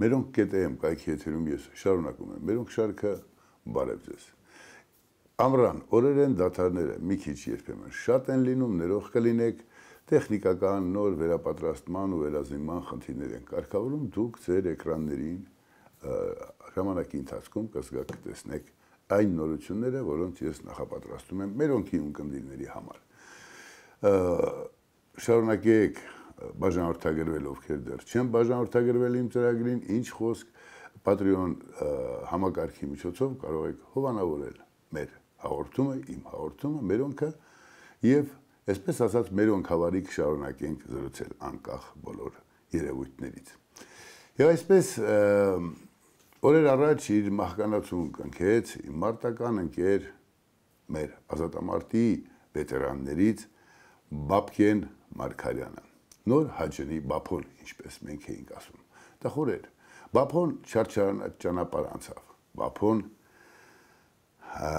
Մերոնք կետեմ կայքի եթերում ես շարունակում եմ։ Մերոնք շարքը բարև ձեզ։ Ամրան օրերեն դաթարները մի քիչ երբեմն շատ են լինում, ներող կլինեք, տեխնիկական նոր վերապատրաստման ու վերազինման խնդիրներ են կարգավորում, դուք ձեր էկրաններին ժամանակի ընթացքում կզգաք կտեսնեք այն նորությունները, որոնց ես նախապատրաստում եմ մերոնքի ունկնդիրների համար։ Շարունակեք բաժանորդագրվել, ովքեր դեռ չեն բաժանորդագրվել իմ ծրագրին, ինչ խոսք Patreon համակարգի միջոցով կարող եք հովանավորել մեր հաղորդումը, իմ հաղորդումը, մերոնքը եւ այսպես ասած մերոնք հավարիք շարունակենք զրուցել անկախ բոլոր երևույթներից։ Եվ այսպես օրեր առաջ իր մահկանացուն կնքեց իմ մարտական ընկեր մեր ազատամարտի վետերաններից Բաբկեն Մարկարյանը նոր հաջնի բափոն, ինչպես մենք էինք ասում։ Դա խոր էր։ Բափոն չարչարան ճանապարհ անցավ։ Բափոն հա,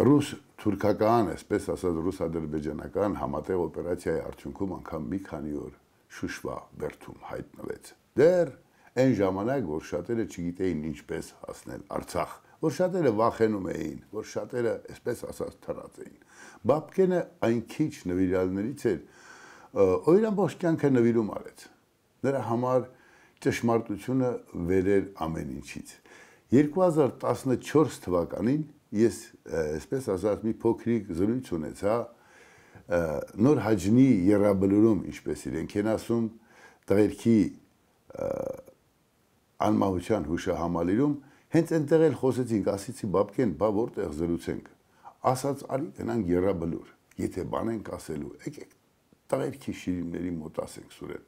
ռուս թուրքական, այսպես ասած ռուս-ադրբեջանական համատեղ օպերացիայի արդյունքում անգամ մի քանի օր Շուշվա վերթում հայտնվեց։ Դեռ այն ժամանակ, որ շատերը չգիտեին ինչպես հասնել Արցախ, որ շատերը վախենում էին, որ շատերը, այսպես ասած, թռած էին։ Բաբկենը այն քիչ նվիրալներից էր, որ ու իր ամբողջ կյանքը նվիրում արեց։ Նրա համար ճշմարտությունը վերեր ամեն ինչից։ 2014 թվականին ես այսպես ասած մի փոքրիկ զրույց ունեցա նոր հաջնի երաբլուրում, ինչպես իրենք են ասում, տղերքի անմահության հուշահամալիրում, հենց այնտեղ էլ խոսեցինք, ասեցի բաբկեն, բա որտեղ զրուցենք։ Ասած արի գնանք երաբլուր, եթե բան ենք ասելու, եկեք տղերքի շիրիմների մոտ ասենք Սուրեն։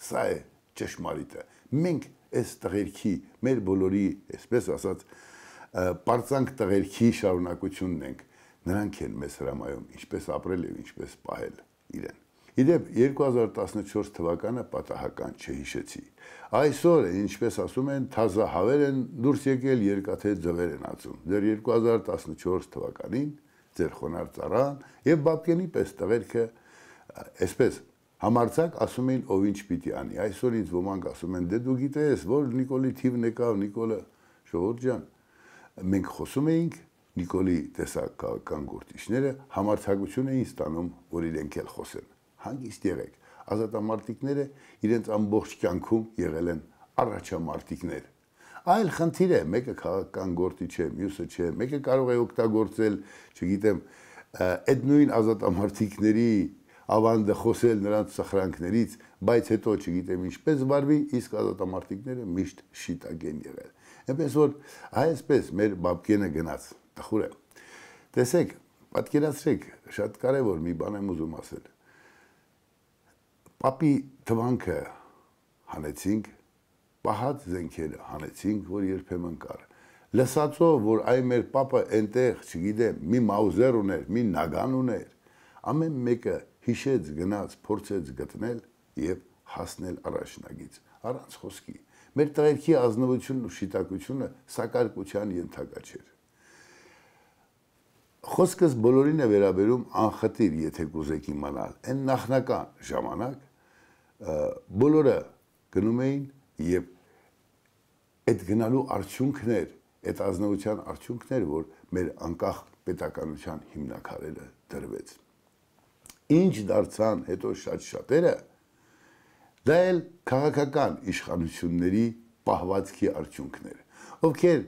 Սա է ճշմարիտը։ Մենք այս տղերքի, մեր բոլորի, այսպես ասած, պարծանք տղերքի շարունակությունն ենք։ Նրանք են մեզ հրամայում ինչպես ապրել եւ ինչպես պահել իրեն։ Իդեպ 2014 թվականը պատահական չհիշեցի։ Այսօր, ինչպես ասում են, թազա հավեր են դուրս եկել երկաթե ձվեր են ածում։ Ձեր 2014 թվականին ձեր խոնար ծառան եւ Բաբկենի պես տղերքը այսպես համարցակ ասում էին ով ինչ պիտի անի այսօր ինձ ոմանք ասում են դե դու գիտես որ Նիկոլի թիվն եկավ Նիկոլը ժողովուրդ ջան մենք խոսում էինք Նիկոլի տեսական գործիչները համարցակություն էին ստանում որ իրենք էլ խոսեն հագիստ եղեք ազատամարտիկները իրենց ամբողջ կյանքում եղել են առաջամարտիկներ այլ խնդիր է մեկը քաղաքական գործիչ է մյուսը չէ մեկը կարող է օգտագործել չգիտեմ այդ նույն ազատամարտիկների ավանդը խոսել նրանց սխրանքներից, բայց հետո չգիտեմ ինչպես վարվի, իսկ ազատամարտիկները միշտ շիտակ են եղել։ Էնպես որ այսպես մեր բաբկենը գնաց, տխուր է։ Տեսեք, պատկերացրեք, շատ կարևոր մի բան եմ ուզում ասել։ Պապի թվանքը հանեցինք, պահած զենքերը հանեցինք, որ երբեմն կար լսածով, որ այ մեր papը այնտեղ, չգիտեմ, մի մաուզեր ուներ, մի նագան ուներ, ամեն մեկը հիշեց, գնաց, փորձեց գտնել եւ հասնել առաջնագից առանց խոսքի։ Մեր տարերքի ազնվությունն ու շիտակությունը սակարկության ենթակա չէր։ Խոսքս բոլորին է վերաբերում անխտիր, եթե կուզեք իմանալ։ Այն նախնական ժամանակ բոլորը գնում էին եւ այդ գնալու արդյունքն էր, այդ ազնվության արդյունքն էր, որ մեր անկախ պետականության հիմնակարելը դրվեց ինչ դարձան հետո շատ շատերը, դա էլ քաղաքական իշխանությունների պահվածքի արդյունքներ, ովքեր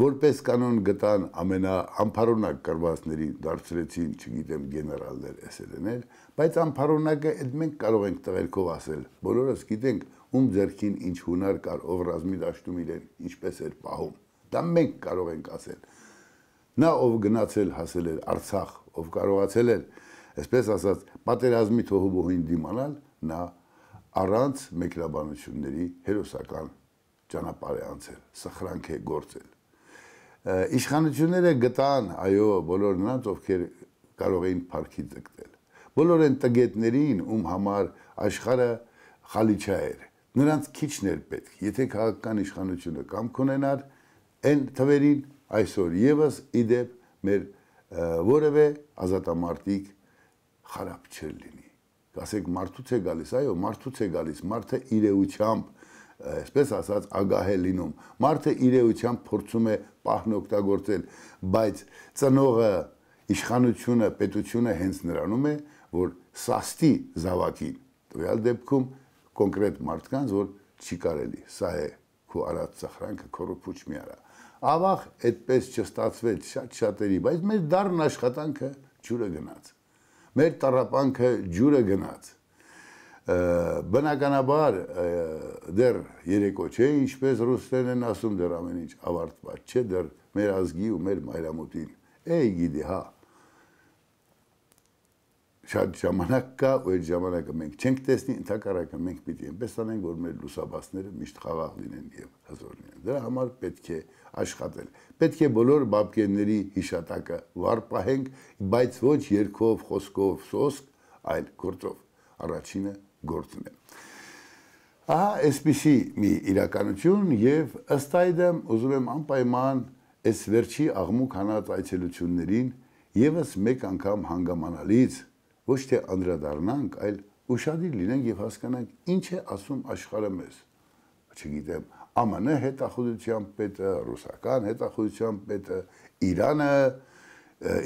որպես կանոն գտան ամենաամփարոնակ կրվածների դարձրեցին, չգիտեմ, գեներալներ, էսելներ, բայց ամփարոնակը այդ մենք կարող ենք տղերքով ասել։ Բոլորս գիտենք, ում ձերքին ինչ հունար կար, ով ռազմի դաշտում իրեն ինչպես էր պահում։ Դա մենք կարող ենք ասել։ Նա ով գնացել հասել էր Արցախ, ով կարողացել էր այսպես ասած, պատերազմի թողուբոհին դիմանալ նա առանց մեկնաբանությունների հերոսական ճանապարհ է անցել, սխրանք է գործել։ Իշխանությունները գտան, այո, բոլոր նրանց, ովքեր կարող էին парքի ձգտել։ Բոլոր այն տգետներին, ում համար աշխարը խալիչա էր, նրանց քիչն էր պետք։ Եթե քաղաքական իշխանությունը կամ կունենար այն թվերին այսօր եւս իդեպ մեր որևէ ազատամարտիկ խարապ չեր լինի։ Կասեք մարդուց է գալիս, այո, մարդուց է գալիս, մարդը իրեությամբ այսպես ասած ագահ է լինում։ Մարդը իրեությամբ փորձում է պահն օգտագործել, բայց ծնողը, իշխանությունը, պետությունը հենց նրանում է, որ սաստի զավակին։ Տվյալ դեպքում կոնկրետ մարդկանց, որ չի կարելի։ Սա է քո արած ծխրանքը կոռուպուչ մի արա։ Ավաղ այդպես չստացվեց շատ շատերի, բայց մեր դառն աշխատանքը ջուրը գնաց մեր տարապանքը ջուրը գնաց բնականաբար դեռ երեկո չէ ինչպես ռուսներն են ասում դեռ ամեն ինչ ավարտված չէ դեռ մեր ազգի ու մեր մայրամուտին էի գիտի հա շատ ժամանակ կա ու այդ ժամանակը մենք չենք տեսնի ընդհակառակը մենք պիտի այնպես անենք որ մեր լուսաբացները միշտ խաղաղ լինեն եւ հզոր լինեն դրա համար պետք է աշխատել պետք է բոլոր բաբկենների հիշատակը վառ պահենք բայց ոչ երկով խոսքով սոսկ այլ գործով առաջինը գործն է ահա այսպիսի մի իրականություն եւ ըստ այդմ ուզում եմ անպայման այս վերջի աղմուկ հանած այցելություններին եւս մեկ անգամ հանգամանալից ոչ թե անդրադառնանք, այլ ուշադիր լինենք եւ հասկանանք ինչ է ասում աշխարհը մեզ։ Չգիտեմ, ԱՄՆ հետախուզությամբ պետը, ռուսական հետախուզությամբ պետը, Իրանը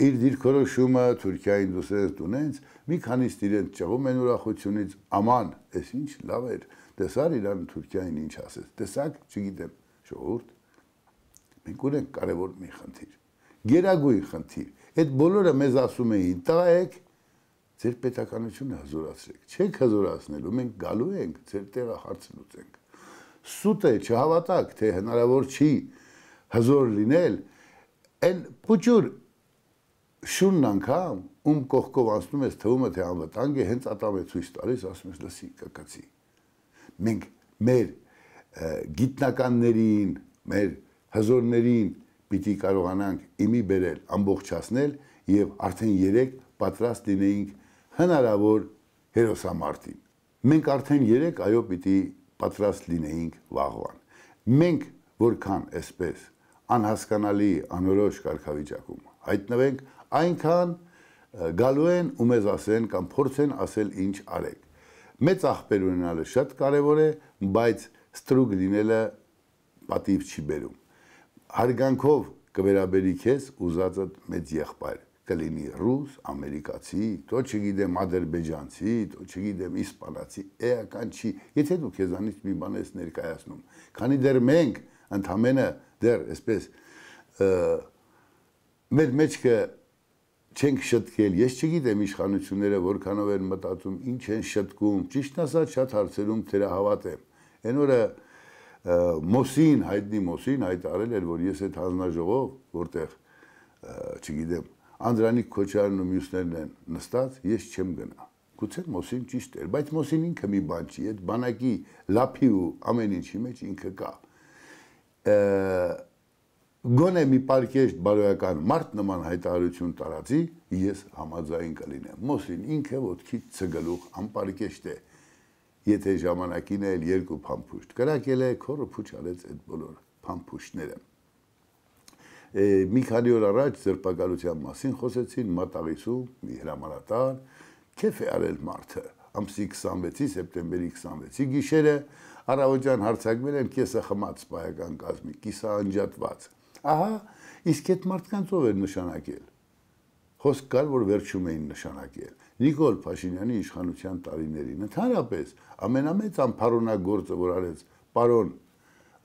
իր դիրքորոշումը Թուրքիային դուսերս դունենց մի քանի իրենց ճղում են ուրախությունից աման էս ինչ լավ էր տեսար Իրանը Թուրքիային ինչ ասեց տեսակ չգիտեմ ժողովուրդ մենք ունենք կարևոր մի խնդիր գերագույն խնդիր այդ բոլորը մեզ ասում էին տղայեք ձեր պետականությունը հզորացրեք։ Չեք հզորացնելու, մենք գալու ենք, ձեր տեղը հարցնուցենք։ Սուտ է, չհավատակ, թե հնարավոր չի հզոր լինել, այն փոճուր շունն անգամ ում կողքով անցնում ես թվում է թե անվտանգ է հենց ատամը ցույց տալիս ասում ես լսի կակացի մենք մեր գիտնականներին մեր հզորներին պիտի կարողանանք իմի բերել ամբողջացնել եւ արդեն երեք պատրաստ լինեինք հնարավոր հերոսամարտին։ Մենք արդեն 3 այո պիտի պատրաստ լինեինք վաղվան։ Մենք որքան այսպես անհասկանալի անորոշ կարգավիճակում հայտնվենք, այնքան գալու են ու մեզ ասեն կամ փորձեն ասել ինչ արեք։ Մեծ ախպեր ունենալը շատ կարևոր է, բայց ստրուկ լինելը պատիվ չի բերում։ Հարգանքով կվերաբերի քեզ ուզածդ մեծ եղբայր կլինի ռուս, ամերիկացի, թո չգիտեմ ադրբեջանցի, թո չգիտեմ իսպանացի, էական չի։ Եթե դու քեզանից մի բան ես ներկայացնում, քանի դեռ մենք ընդամենը դեռ այսպես մեր մեջքը չենք շտկել։ Ես չգիտեմ իշխանությունները որքանով են մտածում, ինչ են շտկում։ Ճիշտ ասած, շատ հարցերում դրա հավատեմ։ Այն օրը Մոսին, հայտնի Մոսին հայտարել էր, որ ես այդ հանձնաժողով, որտեղ չգիտեմ, Անդրանիկ Քոչարյանն ու մյուսներն են նստած, ես չեմ գնա։ Գուցե Մոսին ճիշտ էր, բայց Մոսին ինքը մի բան չի, այդ բանակի լափի ու ամեն ինչի մեջ ինքը կա։ Գոնե մի պարկեշտ բարոյական մարդ նման հայտարարություն տարածի, ես համաձայն կլինեմ։ Մոսին ինքը ոդքի ցգլուխ անպարկեշտ է։ Եթե ժամանակին էլ երկու փամփուշտ կրակել է, քորը փուչալեց այդ բոլոր փամփուշտները մի քանի օր առաջ ձերբակալության մասին խոսեցին մատաղիսու մի հրամանատար, քեֆ է արել մարդը ամսի 26-ի սեպտեմբերի 26-ի գիշերը առավոտյան հարցակվել են կեսը խմած սպայական կազմի, կիսը անջատված։ Ահա, իսկ այդ մարդկանց ով էր նշանակել։ Խոսք կար, որ վերջում էին նշանակել։ Նիկոլ Փաշինյանի իշխանության տարիներին ընդհանրապես ամենամեծ ամփարոնագործը, որ արեց պարոն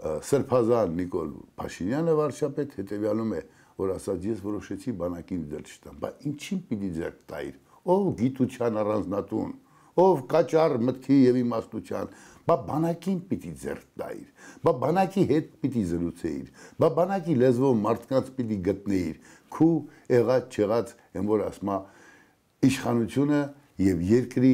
Սրբազան Նիկոլ Փաշինյանը վարչապետ հետեւյալում է, որ ասած ես որոշեցի բանակին դեր չտամ, բայց ինչին պիտի ձեռք տայր։ Ով գիտության առանձնատուն, ով կաճար մտքի եւ իմաստության, բա բանակին պիտի ձեռք տայր, բա բանակի հետ պիտի զրուցեիր, բա բանակի լեզվով մարդկանց պիտի գտնեիր, քու եղած չեղած, այն որ ասма իշխանությունը եւ երկրի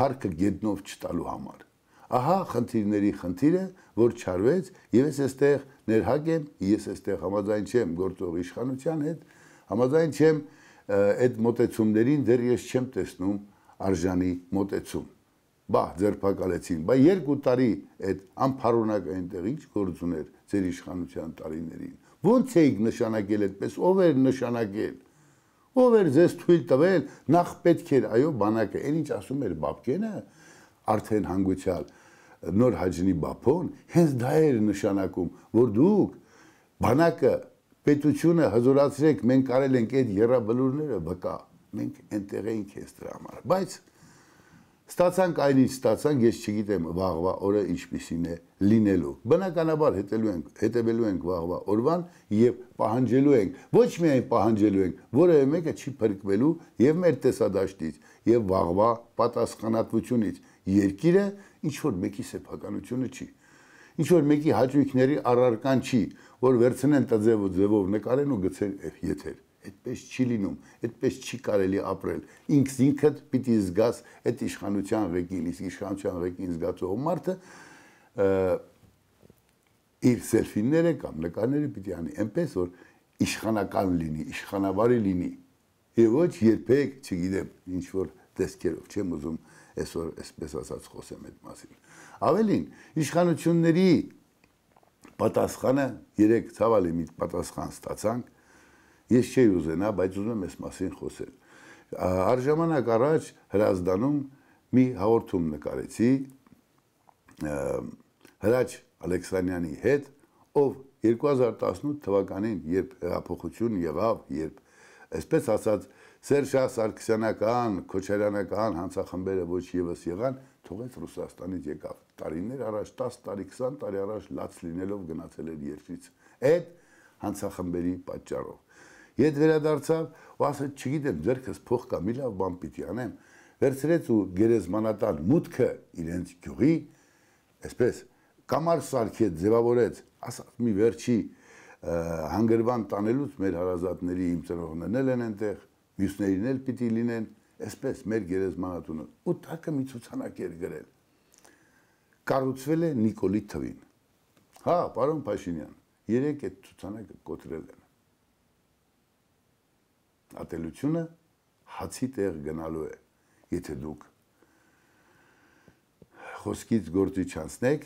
փառքը գետնով չտալու համար ահա խնդիրների խնդիրը, որ չարվեց, եւ ես էստեղ ներհակ եմ, ես էստեղ համաձայն չեմ գործող իշխանության հետ, համաձայն չեմ այդ մտեցումներին դեռ ես չեմ տեսնում արժանի մտեցում։ Բա ձերբակալեցին, բա երկու տարի այդ անփարոնակ այնտեղ ինչ գործ ուներ ձեր իշխանության տարիներին։ Ոնց էիք նշանակել այդպես, ով էր նշանակել։ Ով էր ձեզ թույլ տվել, նախ պետք էր, այո, բանակը, այն ինչ ասում էր Բաբկենը, արդեն հանգուցյալ, նոր հաջնի բափոն հենց դա էր նշանակում, որ դուք բանակը պետությունը հզորացրեք, մենք կարել ենք այդ երրաբլուրները բկա։ Մենք ընտեղ էինք այս դրա համար։ Բայց Ստացանք այն ինչ ստացանք, ես չգիտեմ վաղվա օրը ինչպիսին է լինելու։ Բնականաբար հետելու ենք, հետևելու ենք վաղվա օրվան եւ պահանջելու ենք, ոչ միայն պահանջելու ենք, որևէ մեկը չի փրկվելու եւ մեր տեսադաշտից եւ վաղվա պատասխանատվությունից։ Երկիրը ինչ որ մեկի սեփականությունը չի ինչ որ մեկի հաճույքների առարկան չի, որ վերցնեն տձև ու ձևով նկարեն ու գցեն եթեր այդպես չի լինում, այդպես չի կարելի ապրել։ Ինքս ինքդ պիտի զգաս այդ իշխանության ղեկին, իսկ իշխանության ղեկին զգացող մարդը իր սելֆիները կամ նկարները պիտի անի այնպես որ իշխանական լինի, իշխանավարի լինի։ Եվ ոչ երբեք, չգիտեմ, ինչ որ տեսքերով չեմ ուզում այսօր այսպես ասած խոսեմ այդ մասին։ Ավելին, իշխանությունների պատասխանը երեք ցավալի մի պատասխան ստացանք Ես չէի ուզենա, բայց ուզում եմ այս մասին խոսել։ Արժամանակ առաջ Հրազդանում մի հաղորդում նկարեցի Հրաչ Ալեքսանյանի հետ, ով 2018 թվականին, երբ հեղափոխություն եղավ, երբ այսպես ասած Սերժա Սարգսյանական, Քոչարյանական հանցախմբերը ոչ եւս եղան, թողեց Ռուսաստանից եկավ։ Տարիներ առաջ, 10 տարի, 20 տարի առաջ լաց լինելով գնացել էր երկրից։ Այդ հանցախմբերի պատճառով։ Ետ վերադարձավ ու ասաց, չգիտեմ, ձերքս փող կա, մի լավ բան պիտի անեմ։ Վերցրեց ու գերեզմանատան մուտքը իրենց գյուղի, այսպես կամար սարքեց, ձևավորեց, ասաց մի վերջի հանգրվան տանելուց մեր հարազատների իմ ծնողներն են այնտեղ, մյուսներին էլ պիտի լինեն, այսպես մեր գերեզմանատունը։ Ու տակը մի ցուցանակ էր գրել։ Կառուցվել է Նիկոլի թվին։ Հա, պարոն Փաշինյան, երեք այդ ցուցանակը կոտրել են ատելությունը հացի տեղ գնալու է, եթե դուք խոսքից գործի չանցնեք,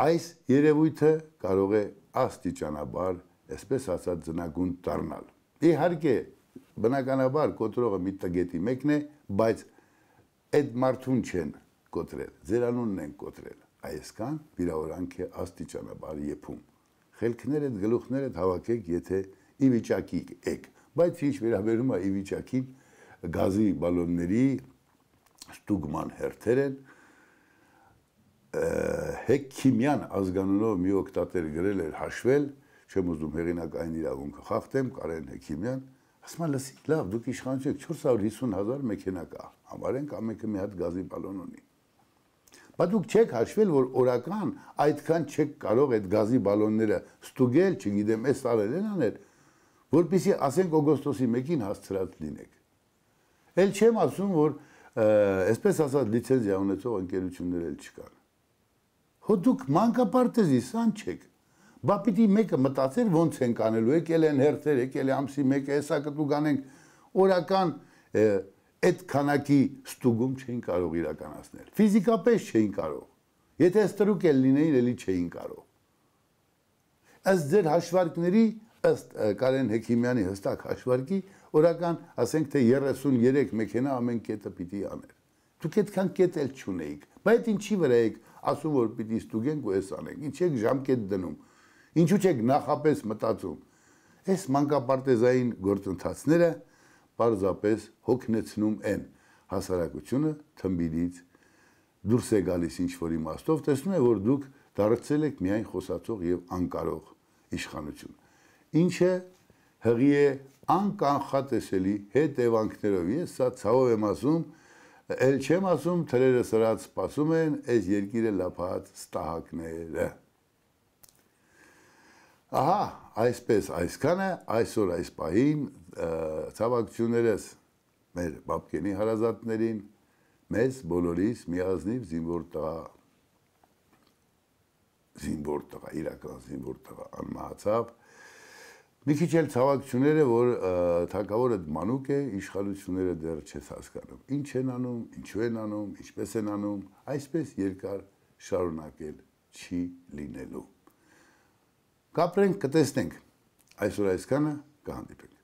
այս երևույթը կարող է աստիճանաբար, այսպես ասած, ձնագուն դառնալ։ Իհարկե, բնականաբար կոտրողը մի տգետի մեկն է, բայց այդ մարդուն չեն կոտրել, ձերանունն են կոտրել։ Այսքան վիրավորանք է աստիճանաբար եփում։ Խելքներդ, գլուխներդ հավաքեք, եթե ի վիճակի եք, բայց ինչ վերաբերում է ի վիճակին գազի բալոնների ստուգման հերթեր են Հեքիմյան ազգանունով մի օկտատեր գրել էր հաշվել, չեմ ուզում հեղինակ այն իրավունքը խախտեմ, Կարեն Հեքիմյան, ասում եմ լսի, լավ, դուք իշխանություն եք 450.000 մեքենա կա, համարենք ամենքը մի հատ գազի բալոն ունի։ Բայց դուք չեք հաշվել, որ օրական այդքան չեք կարող այդ գազի բալոնները ստուգել, չգիտեմ, այս տարերն անել, որպիսի ասենք օգոստոսի 1-ին հասցրած լինեք։ Էլ չեմ ասում, որ այսպես ասած լիցենզիա ունեցող ընկերություններ էլ չկան։ Հո դուք մանկապարտեզի սան չեք։ Բա պիտի մեկը մտածեր ոնց են կանելու, եկել են հերթեր, եկել է ամսի 1-ը, հեսա կտու գանենք օրական այդ քանակի ստուգում չէին կարող իրականացնել։ Ֆիզիկապես չէին կարող։ Եթե ստրուկ էլ լինեին, էլի չէին կարող։ Ըստ ձեր հաշվարկների ըստ Կարեն Հեքիմյանի հստակ հաշվարկի օրական, ասենք թե 33 մեքենա ամեն կետը պիտի աներ։ Դուք այդքան կետ էլ չունեիք, բայց ինչի վրա եք ասում որ պիտի ստուգենք ու էս անենք։ Ինչի եք ժամկետ դնում։ Ինչու՞ չեք նախապես մտածում։ Այս մանկապարտեզային գործընթացները պարզապես հոգնեցնում են հասարակությունը թմբիլից դուրս է գալիս ինչ որ իմաստով, տեսնում է որ դուք դարձել եք միայն խոսացող եւ անկարող իշխանություն ինչը հղի է անկանխատեսելի հետևանքներով։ Ես սա ցավով եմ ասում, ել չեմ ասում թրերը սրած սпасում են այս երկիրը լափած ստահակները։ Ահա, այսպես այսքանը այսօր այս պահին ցավակցություններս մեր բապկենի հարազատներին մեզ բոլորիս միազնիվ զինվոր տղա զինվոր տղա իրական զինվոր տղա անմահացավ Մի քիչ էլ ցավակցությունները, որ թակավորը մանուկ է, իշխանությունները դեռ չես հասկանում։ Ինչ են անում, ինչու են անում, ինչպես են անում, այսպես երկար շարունակել չի լինելու։ Կապրենք, կտեսնենք։ Այսօր այսքանը կհանդիպենք։